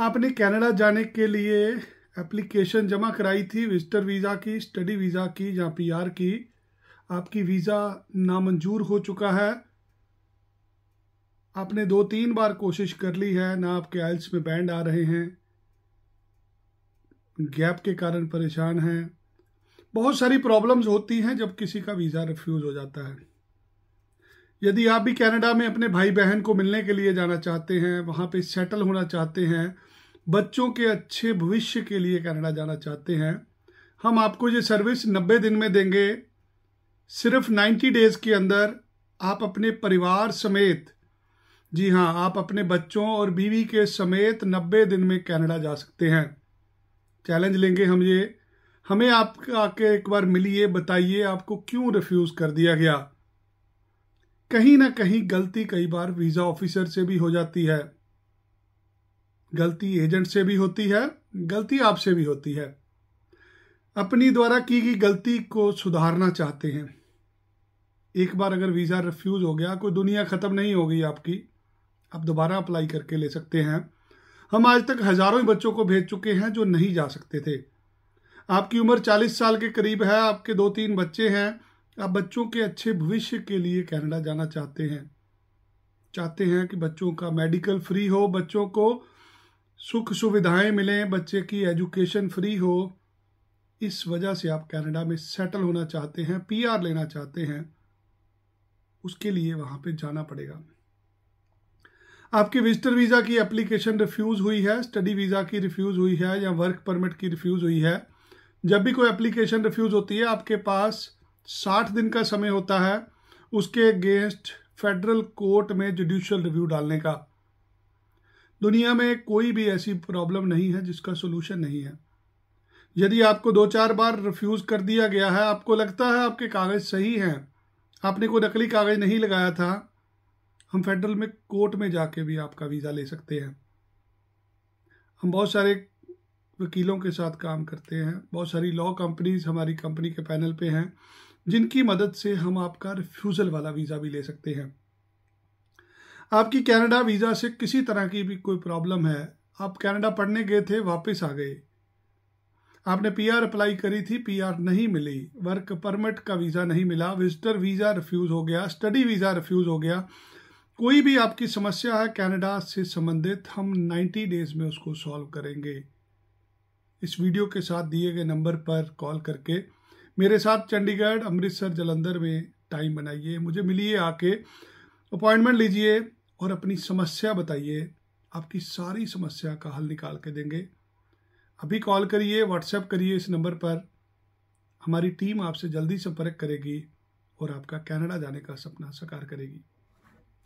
आपने कनाडा जाने के लिए एप्लीकेशन जमा कराई थी विजिटर वीज़ा की स्टडी वीज़ा की या पी की आपकी वीज़ा नामंजूर हो चुका है आपने दो तीन बार कोशिश कर ली है ना आपके आइल्स में बैंड आ रहे हैं गैप के कारण परेशान हैं बहुत सारी प्रॉब्लम्स होती हैं जब किसी का वीज़ा रिफ्यूज़ हो जाता है यदि आप भी कनाडा में अपने भाई बहन को मिलने के लिए जाना चाहते हैं वहाँ पे सेटल होना चाहते हैं बच्चों के अच्छे भविष्य के लिए कनाडा जाना चाहते हैं हम आपको ये सर्विस नब्बे दिन में देंगे सिर्फ नाइन्टी डेज़ के अंदर आप अपने परिवार समेत जी हाँ आप अपने बच्चों और बीवी के समेत नब्बे दिन में कनाडा जा सकते हैं चैलेंज लेंगे हम ये हमें आप आके एक बार मिलिए बताइए आपको क्यों रिफ्यूज़ कर दिया गया कहीं ना कहीं गलती कई बार वीजा ऑफिसर से भी हो जाती है गलती एजेंट से भी होती है गलती आपसे भी होती है अपनी द्वारा की गई गलती को सुधारना चाहते हैं एक बार अगर वीज़ा रिफ्यूज़ हो गया कोई दुनिया ख़त्म नहीं हो गई आपकी आप दोबारा अप्लाई करके ले सकते हैं हम आज तक हज़ारों ही बच्चों को भेज चुके हैं जो नहीं जा सकते थे आपकी उम्र चालीस साल के करीब है आपके दो तीन बच्चे हैं आप बच्चों के अच्छे भविष्य के लिए कनाडा जाना चाहते हैं चाहते हैं कि बच्चों का मेडिकल फ्री हो बच्चों को सुख सुविधाएं मिलें बच्चे की एजुकेशन फ्री हो इस वजह से आप कनाडा में सेटल होना चाहते हैं पीआर लेना चाहते हैं उसके लिए वहां पे जाना पड़ेगा आपके विजिटर वीज़ा की एप्लीकेशन रिफ्यूज़ हुई है स्टडी वीज़ा की रिफ्यूज़ हुई है या वर्क परमिट की रिफ्यूज़ हुई है जब भी कोई एप्लीकेशन रिफ्यूज़ होती है आपके पास साठ दिन का समय होता है उसके अगेंस्ट फेडरल कोर्ट में जुडिशल रिव्यू डालने का दुनिया में कोई भी ऐसी प्रॉब्लम नहीं है जिसका सोल्यूशन नहीं है यदि आपको दो चार बार रिफ्यूज़ कर दिया गया है आपको लगता है आपके कागज़ सही हैं आपने कोई नकली कागज़ नहीं लगाया था हम फेडरल में कोर्ट में जाके भी आपका वीज़ा ले सकते हैं हम बहुत सारे वकीलों के साथ काम करते हैं बहुत सारी लॉ कंपनीज हमारी कंपनी के पैनल पे हैं जिनकी मदद से हम आपका रिफ्यूज़ल वाला वीज़ा भी ले सकते हैं आपकी कनाडा वीज़ा से किसी तरह की भी कोई प्रॉब्लम है आप कनाडा पढ़ने गए थे वापस आ गए आपने पीआर अप्लाई करी थी पीआर नहीं मिली वर्क परमिट का वीज़ा नहीं मिला विजिटर वीज़ा रिफ्यूज़ हो गया स्टडी वीज़ा रिफ्यूज़ हो गया कोई भी आपकी समस्या है कनाडा से संबंधित हम 90 डेज़ में उसको सॉल्व करेंगे इस वीडियो के साथ दिए गए नंबर पर कॉल करके मेरे साथ चंडीगढ़ अमृतसर जलंधर में टाइम बनाइए मुझे मिलिए आके अपॉइंटमेंट लीजिए और अपनी समस्या बताइए आपकी सारी समस्या का हल निकाल के देंगे अभी कॉल करिए व्हाट्सएप करिए इस नंबर पर हमारी टीम आपसे जल्दी संपर्क करेगी और आपका कनाडा जाने का सपना साकार करेगी